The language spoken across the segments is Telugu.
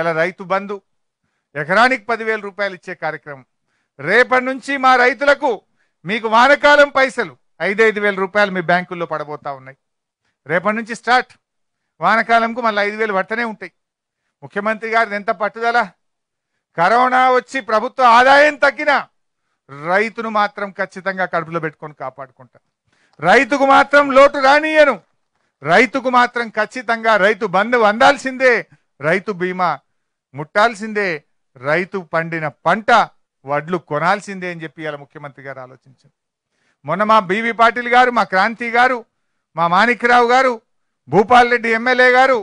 ఇలా రైతు బంధు ఎకరానికి పదివేల రూపాయలు ఇచ్చే కార్యక్రమం రేపటి నుంచి మా రైతులకు మీకు వానకాలం పైసలు ఐదైదు వేల రూపాయలు మీ బ్యాంకుల్లో పడబోతా ఉన్నాయి రేపటి నుంచి స్టార్ట్ వానకాలంకు మళ్ళీ ఐదు వేలు పట్టనే ఉంటాయి ముఖ్యమంత్రి గారు ఎంత పట్టుదల కరోనా వచ్చి ప్రభుత్వ ఆదాయం తగ్గినా రైతును మాత్రం ఖచ్చితంగా కడుపులో పెట్టుకొని కాపాడుకుంటా రైతుకు మాత్రం లోటు రానియను రైతుకు మాత్రం ఖచ్చితంగా రైతు బంధు అందాల్సిందే రైతు బీమా ముట్టాల్సిందే రైతు పండిన పంట వడ్లు కొనాల్సిందే అని చెప్పి ఇలా ముఖ్యమంత్రి గారు ఆలోచించారు మొన్న మా బీవి పాటిల్ గారు మా క్రాంతి గారు మా మాణిక్రావు గారు భూపాల్ రెడ్డి ఎమ్మెల్యే గారు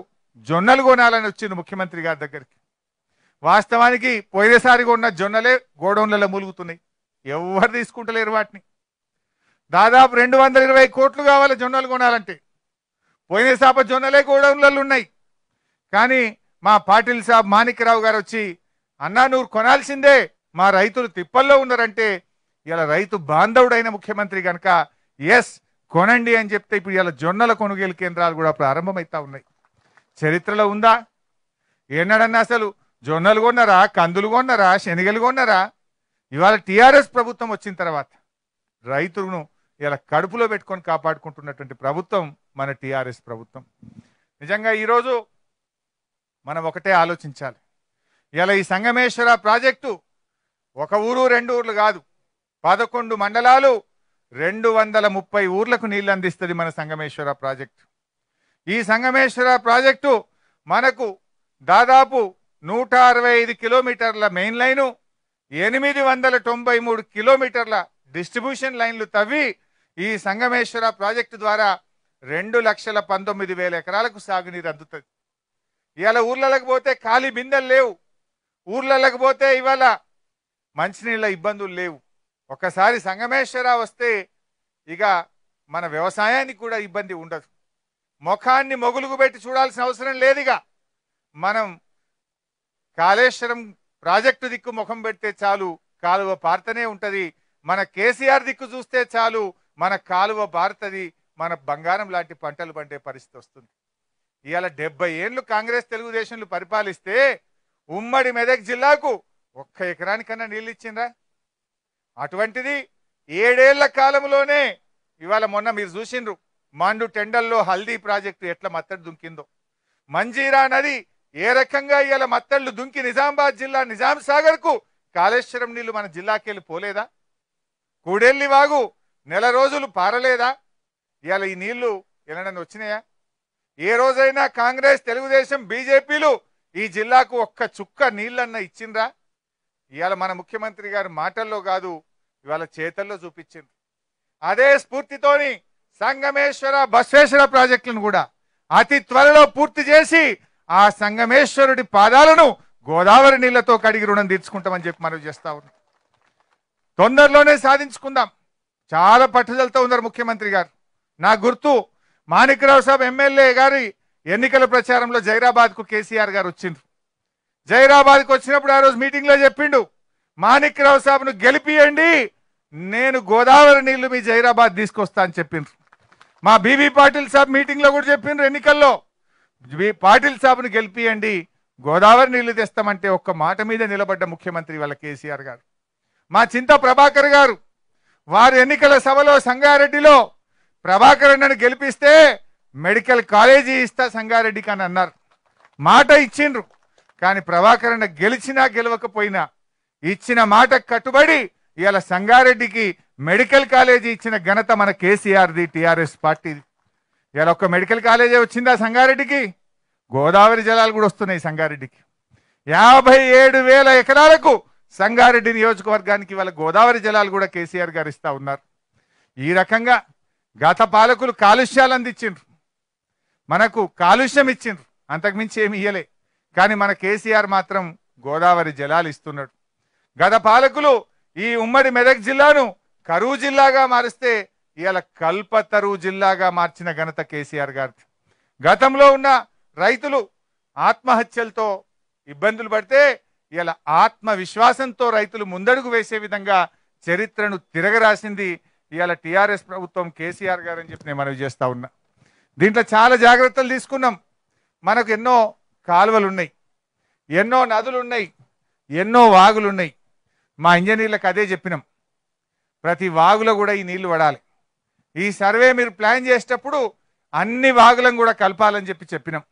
జొన్నలు కొనాలని వచ్చింది ముఖ్యమంత్రి గారి దగ్గరికి వాస్తవానికి పోయినసారి ఉన్న జొన్నలే గోడౌన్లలో మూలుగుతున్నాయి ఎవరు తీసుకుంటలేరు వాటిని దాదాపు రెండు వందల ఇరవై కోట్లు కావాలి జొన్నలు కొనాలంటే పోయిన సాప జొన్నలే గోడౌన్లలో ఉన్నాయి కానీ మా పాటిల్ సాబ్ మాణిక్యరావు గారు వచ్చి అన్నా కొనాల్సిందే మా రైతులు తిప్పల్లో ఉన్నారంటే ఇలా రైతు బాంధవుడైన ముఖ్యమంత్రి కనుక ఎస్ కొనండి అని చెప్తే ఇప్పుడు ఇలా జొన్నల కొనుగోలు కేంద్రాలు కూడా ప్రారంభమవుతా ఉన్నాయి చరిత్రలో ఉందా ఏనాడన్నా అసలు జొన్నలు కొన్నారా కందులు కొన్నారా శనగలు కొన్నారా ఇవాళ టీఆర్ఎస్ ప్రభుత్వం వచ్చిన తర్వాత రైతులను ఇలా కడుపులో పెట్టుకొని కాపాడుకుంటున్నటువంటి ప్రభుత్వం మన టీఆర్ఎస్ ప్రభుత్వం నిజంగా ఈరోజు మనం ఒకటే ఆలోచించాలి ఇలా ఈ సంగమేశ్వర ప్రాజెక్టు ఒక ఊరు రెండు ఊర్లు కాదు పదకొండు మండలాలు రెండు వందల ముప్పై ఊర్లకు నీళ్ళు అందిస్తుంది మన సంగమేశ్వర ప్రాజెక్టు ఈ సంగమేశ్వర ప్రాజెక్టు మనకు దాదాపు నూట అరవై ఐదు కిలోమీటర్ల మెయిన్ లైను ఎనిమిది వందల తొంభై మూడు కిలోమీటర్ల డిస్ట్రిబ్యూషన్ లైన్లు తవ్వి ఈ సంగమేశ్వర ప్రాజెక్టు ద్వారా రెండు లక్షల పంతొమ్మిది వేల ఎకరాలకు సాగునీరు అందుతుంది ఇవాళ ఊర్లలోకి పోతే ఖాళీ బిందెలు లేవు ఊర్లలోకి పోతే ఇవాళ మంచినీళ్ళ ఇబ్బందులు లేవు ఒకసారి సంగమేశ్వర వస్తే ఇక మన వ్యవసాయానికి కూడా ఇబ్బంది ఉండదు ముఖాన్ని మొగులుగు పెట్టి చూడాల్సిన అవసరం లేదుగా మనం కాళేశ్వరం ప్రాజెక్టు దిక్కు ముఖం పెడితే చాలు కాలువ పారుతనే ఉంటుంది మన కేసీఆర్ దిక్కు చూస్తే చాలు మన కాలువ పారుతుంది మన బంగారం లాంటి పంటలు పండే పరిస్థితి వస్తుంది ఇవాళ డెబ్బై ఏండ్లు కాంగ్రెస్ తెలుగుదేశంలు పరిపాలిస్తే ఉమ్మడి మెదక్ జిల్లాకు ఒక్క ఎకరానికన్నా నీళ్ళు ఇచ్చిండ్రా అటువంటిది ఏడేళ్ల కాలంలోనే ఇవాళ మొన్న మీరు చూసిండ్రు మాండు టెండల్లో హల్దీ ప్రాజెక్టు ఎట్లా మత్తడి దుంకిందో మంజీరా నది ఏ రకంగా ఇవాళ మత్తళ్ళు దుంకి నిజామాబాద్ జిల్లా నిజాం సాగర్కు కాళేశ్వరం నీళ్లు మన జిల్లాకెళ్ళి పోలేదా కూడెల్లి వాగు నెల రోజులు పారలేదా ఇవాళ ఈ నీళ్లు ఎలాడని వచ్చినాయా ఏ రోజైనా కాంగ్రెస్ తెలుగుదేశం బీజేపీలు ఈ జిల్లాకు ఒక్క చుక్క నీళ్ళన్న ఇచ్చిండ్రా ఇవాళ మన ముఖ్యమంత్రి గారి మాటల్లో కాదు ఇవాళ చేతల్లో చూపించింది అదే స్ఫూర్తితోని సంగమేశ్వర బసవేశ్వర ప్రాజెక్టులను కూడా అతి త్వరలో పూర్తి చేసి ఆ సంగమేశ్వరుడి పాదాలను గోదావరి నీళ్లతో కడిగి రుణం తీర్చుకుంటామని చెప్పి మనం చేస్తా ఉన్నాం తొందరలోనే సాధించుకుందాం చాలా పట్టుదలతో ఉన్నారు ముఖ్యమంత్రి గారు నా గుర్తు మాణిక్రావు సాబ్ ఎమ్మెల్యే గారి ఎన్నికల ప్రచారంలో జైరాబాద్కు కేసీఆర్ గారు వచ్చింది జైరాబాద్కు వచ్చినప్పుడు ఆ రోజు మీటింగ్లో చెప్పిండు మాణిక్రావు సాబ్ను గెలిపియండి నేను గోదావరి నీళ్లు మీ జైరాబాద్ తీసుకొస్తా అని చెప్పిండ్రు మా బీబీ పాటిల్ సాబ్ మీటింగ్లో కూడా చెప్పిండ్రు ఎన్నికల్లో పాటిల్ సాబ్ను గెలిపియండి గోదావరి నీళ్లు తెస్తామంటే ఒక్క మాట మీద నిలబడ్డ ముఖ్యమంత్రి వాళ్ళ కేసీఆర్ గారు మా చింత ప్రభాకర్ గారు వారు ఎన్నికల సభలో సంగారెడ్డిలో ప్రభాకర్ అన్నను గెలిపిస్తే మెడికల్ కాలేజీ ఇస్తా సంగారెడ్డికి అని అన్నారు మాట ఇచ్చిండ్రు కానీ ప్రభాకర్ అన్న గెలిచినా గెలవకపోయినా ఇచ్చిన మాట కట్టుబడి ఇవాళ సంగారెడ్డికి మెడికల్ కాలేజీ ఇచ్చిన ఘనత మన కేసీఆర్ది టీఆర్ఎస్ పార్టీది ఇవాళ ఒక మెడికల్ కాలేజీ వచ్చిందా సంగారెడ్డికి గోదావరి జలాలు కూడా వస్తున్నాయి సంగారెడ్డికి యాభై ఏడు వేల ఎకరాలకు సంగారెడ్డి నియోజకవర్గానికి వాళ్ళ గోదావరి జలాలు కూడా కేసీఆర్ గారు ఇస్తా ఉన్నారు ఈ రకంగా గత పాలకులు కాలుష్యాలు అందించిండ్రు మనకు కాలుష్యం ఇచ్చిండ్రు అంతకుమించి ఏమి ఇయ్యలే కానీ మన కేసీఆర్ మాత్రం గోదావరి జలాలు ఇస్తున్నాడు గత పాలకులు ఈ ఉమ్మడి మెదక్ జిల్లాను కరువు జిల్లాగా మారిస్తే ఇవాళ కల్పతరువు జిల్లాగా మార్చిన ఘనత కేసీఆర్ గారి గతంలో ఉన్న రైతులు ఆత్మహత్యలతో ఇబ్బందులు పడితే ఇలా ఆత్మవిశ్వాసంతో రైతులు ముందడుగు వేసే విధంగా చరిత్రను తిరగరాసింది ఇవాళ టీఆర్ఎస్ ప్రభుత్వం కేసీఆర్ గారు అని చెప్పి నేను మనవి చేస్తూ ఉన్నా దీంట్లో చాలా జాగ్రత్తలు తీసుకున్నాం మనకు ఎన్నో కాలువలు ఉన్నాయి ఎన్నో నదులు ఉన్నాయి ఎన్నో వాగులు ఉన్నాయి మా ఇంజనీర్లకు అదే చెప్పినాం ప్రతి వాగులో కూడా ఈ నీళ్లు పడాలి ఈ సర్వే మీరు ప్లాన్ చేసేటప్పుడు అన్ని వాగులను కూడా కలపాలని చెప్పి చెప్పినాం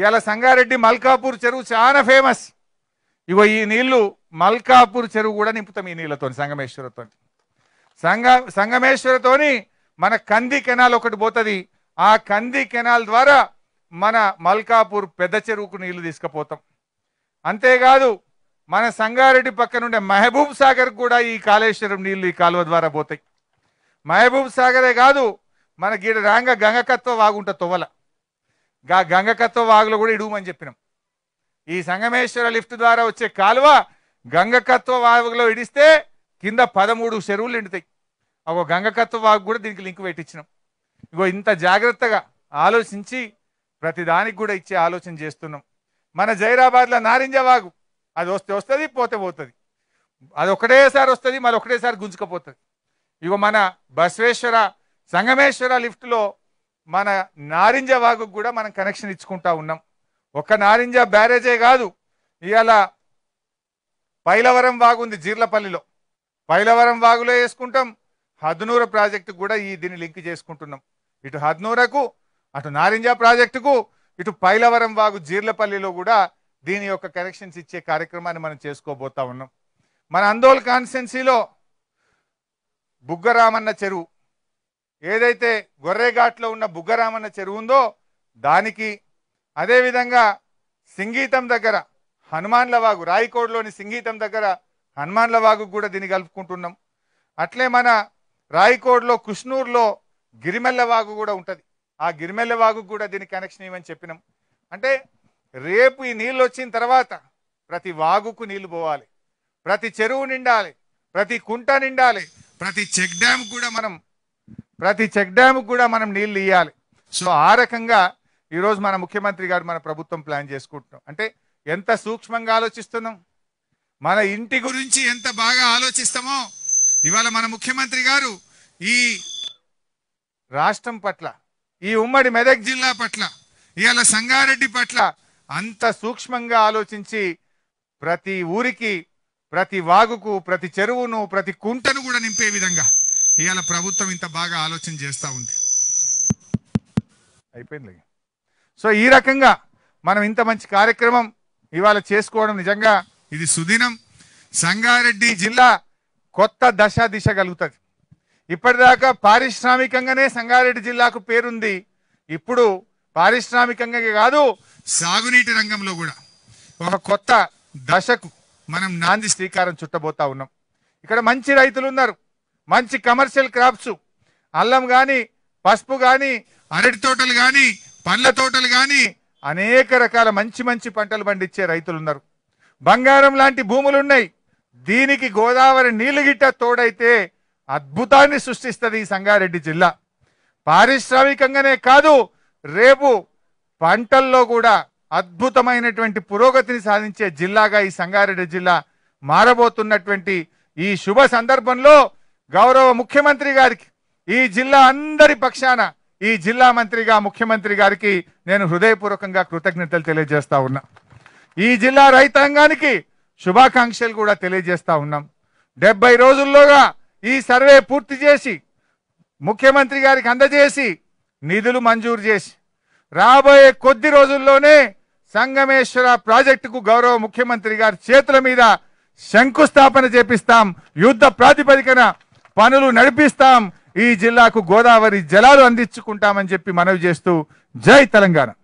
ఇవాళ సంగారెడ్డి మల్కాపూర్ చెరువు చాలా ఫేమస్ ఇగో ఈ నీళ్లు మల్కాపూర్ చెరువు కూడా నింపుతాం ఈ నీళ్ళతో సంగమేశ్వరతో సంగ సంగమేశ్వరతోని మన కంది కెనాల్ ఒకటి పోతుంది ఆ కంది కెనాల్ ద్వారా మన మల్కాపూర్ పెద్ద చెరువుకు నీళ్లు తీసుకుపోతాం అంతేకాదు మన సంగారెడ్డి పక్కనుండే మహబూబ్ సాగర్ కూడా ఈ కాళేశ్వరం నీళ్లు ఈ కాలువ ద్వారా పోతాయి మహబూబ్ సాగరే కాదు మన గీడ రాంగ గంగకత్వ వాగుంట తొవ్వల గా గంగకత్వ వాగులో కూడా ఇడుమని చెప్పినాం ఈ సంగమేశ్వర లిఫ్ట్ ద్వారా వచ్చే కాలువ గంగకత్వ వాగులో ఇడిస్తే కింద పదమూడు చెరువులు ఎండుతాయి ఒక గంగకత్వ వాగు కూడా దీనికి లింక్ పెట్టించినాం ఇగో ఇంత జాగ్రత్తగా ఆలోచించి ప్రతిదానికి కూడా ఇచ్చే ఆలోచన చేస్తున్నాం మన జైరాబాద్లో నారింజ వాగు అది వస్తే వస్తుంది పోతే పోతుంది అది ఒకటేసారి వస్తుంది మరి ఒకటేసారి గుంజుకపోతుంది ఇగో మన బసవేశ్వర సంగమేశ్వర లిఫ్ట్లో మన నారింజ వాగు కూడా మనం కనెక్షన్ ఇచ్చుకుంటా ఉన్నాం ఒక నారింజ బ్యారేజే కాదు ఇవాళ పైలవరం వాగు ఉంది జీర్లపల్లిలో పైలవరం వాగులో వేసుకుంటాం హద్నూర ప్రాజెక్టు కూడా ఈ దీన్ని లింక్ చేసుకుంటున్నాం ఇటు హద్నూరకు అటు నారింజ ప్రాజెక్టుకు ఇటు పైలవరం వాగు జీర్లపల్లిలో కూడా దీని యొక్క కనెక్షన్స్ ఇచ్చే కార్యక్రమాన్ని మనం చేసుకోబోతా ఉన్నాం మన అందోల్ కాన్స్టెన్సీలో బుగ్గరామన్న చెరువు ఏదైతే గొర్రెఘాట్లో ఉన్న బుగ్గరామన్న చెరువు ఉందో దానికి అదేవిధంగా సింగీతం దగ్గర హనుమాన్ల వాగు రాయకోడ్లోని సింగీతం దగ్గర హనుమాన్ల వాగు కూడా దీన్ని కలుపుకుంటున్నాం అట్లే మన రాయకోడ్లో కుష్నూర్లో గిరిమెల్ల వాగు కూడా ఉంటుంది ఆ గిరిమెల్ల వాగు కూడా దీని కనెక్షన్ ఇవ్వని చెప్పినాం అంటే రేపు ఈ నీళ్ళు వచ్చిన తర్వాత ప్రతి వాగుకు నీళ్లు పోవాలి ప్రతి చెరువు నిండాలి ప్రతి కుంట నిండాలి ప్రతి చెక్ డ్యామ్ కూడా మనం ప్రతి చెక్ డ్యామ్ కూడా మనం నీళ్లు ఇవ్వాలి సో ఆ రకంగా ఈరోజు మన ముఖ్యమంత్రి గారు మన ప్రభుత్వం ప్లాన్ చేసుకుంటున్నాం అంటే ఎంత సూక్ష్మంగా ఆలోచిస్తున్నాం మన ఇంటి గురించి ఎంత బాగా ఆలోచిస్తామో ఇవాళ మన ముఖ్యమంత్రి గారు ఈ రాష్ట్రం పట్ల ఈ ఉమ్మడి మెదక్ జిల్లా పట్ల ఇవాళ సంగారెడ్డి పట్ల అంత సూక్ష్మంగా ఆలోచించి ప్రతి ఊరికి ప్రతి వాగుకు ప్రతి చెరువును ప్రతి కుంటను కూడా నింపే విధంగా ఇవాళ ప్రభుత్వం ఇంత బాగా ఆలోచన చేస్తూ ఉంది అయిపోయింది సో ఈ రకంగా మనం ఇంత మంచి కార్యక్రమం ఇవాళ చేసుకోవడం నిజంగా ఇది సుదినం సంగారెడ్డి జిల్లా కొత్త దశ దిశ కలుగుతుంది ఇప్పటిదాకా పారిశ్రామికంగానే సంగారెడ్డి జిల్లాకు పేరుంది ఇప్పుడు పారిశ్రామికంగా కాదు సాగునీటి రంగంలో కూడా ఒక కొత్త దశకు మనం నాంది శ్రీకారం చుట్టబోతా ఉన్నాం ఇక్కడ మంచి రైతులు ఉన్నారు మంచి కమర్షియల్ క్రాప్స్ అల్లం కానీ పసుపు కానీ అరటి తోటలు కానీ పండ్ల తోటలు కానీ అనేక రకాల మంచి మంచి పంటలు పండించే రైతులు ఉన్నారు బంగారం లాంటి భూములున్నాయి దీనికి గోదావరి నీళ్ళు గిట్ట తోడైతే అద్భుతాన్ని సృష్టిస్తుంది ఈ సంగారెడ్డి జిల్లా పారిశ్రామికంగానే కాదు రేపు పంటల్లో కూడా అద్భుతమైనటువంటి పురోగతిని సాధించే జిల్లాగా ఈ సంగారెడ్డి జిల్లా మారబోతున్నటువంటి ఈ శుభ సందర్భంలో గౌరవ ముఖ్యమంత్రి గారికి ఈ జిల్లా అందరి పక్షాన ఈ జిల్లా మంత్రిగా ముఖ్యమంత్రి గారికి నేను హృదయపూర్వకంగా కృతజ్ఞతలు తెలియజేస్తా ఉన్నా ఈ జిల్లా రైతాంగానికి శుభాకాంక్షలు కూడా తెలియజేస్తా ఉన్నాం డెబ్బై రోజుల్లోగా ఈ సర్వే పూర్తి చేసి ముఖ్యమంత్రి గారికి అందజేసి నిధులు మంజూరు చేసి రాబోయే కొద్ది రోజుల్లోనే సంగమేశ్వర ప్రాజెక్టుకు గౌరవ ముఖ్యమంత్రి గారి చేతుల మీద శంకుస్థాపన చేపిస్తాం యుద్ధ ప్రాతిపదికన పనులు నడిపిస్తాం ఈ జిల్లాకు గోదావరి జలాలు అందించుకుంటామని చెప్పి మనవి చేస్తూ జై తెలంగాణ